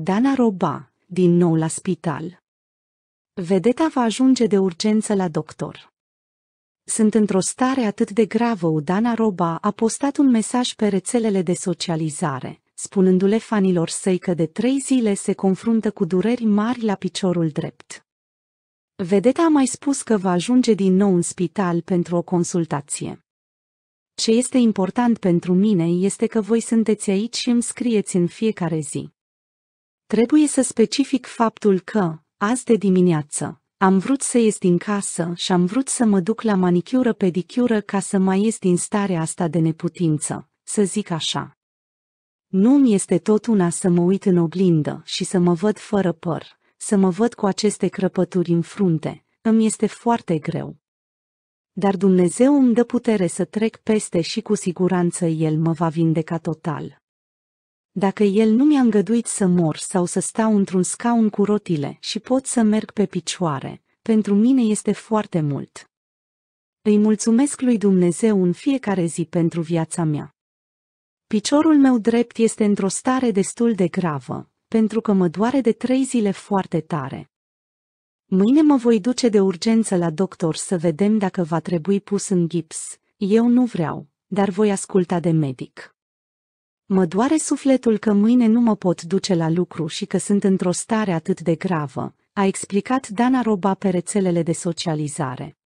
Dana Roba, din nou la spital. Vedeta va ajunge de urgență la doctor. Sunt într-o stare atât de gravă, Udana Roba a postat un mesaj pe rețelele de socializare, spunându-le fanilor săi că de trei zile se confruntă cu dureri mari la piciorul drept. Vedeta a mai spus că va ajunge din nou în spital pentru o consultație. Ce este important pentru mine este că voi sunteți aici și îmi scrieți în fiecare zi. Trebuie să specific faptul că, azi de dimineață, am vrut să ies din casă și am vrut să mă duc la manicură-pedicură ca să mai ies din starea asta de neputință, să zic așa. Nu-mi este tot una să mă uit în oglindă și să mă văd fără păr, să mă văd cu aceste crăpături în frunte, îmi este foarte greu. Dar Dumnezeu îmi dă putere să trec peste și cu siguranță El mă va vindeca total. Dacă el nu mi-a îngăduit să mor sau să stau într-un scaun cu rotile și pot să merg pe picioare, pentru mine este foarte mult. Îi mulțumesc lui Dumnezeu în fiecare zi pentru viața mea. Piciorul meu drept este într-o stare destul de gravă, pentru că mă doare de trei zile foarte tare. Mâine mă voi duce de urgență la doctor să vedem dacă va trebui pus în gips. Eu nu vreau, dar voi asculta de medic. Mă doare sufletul că mâine nu mă pot duce la lucru și că sunt într-o stare atât de gravă, a explicat Dana Roba pe rețelele de socializare.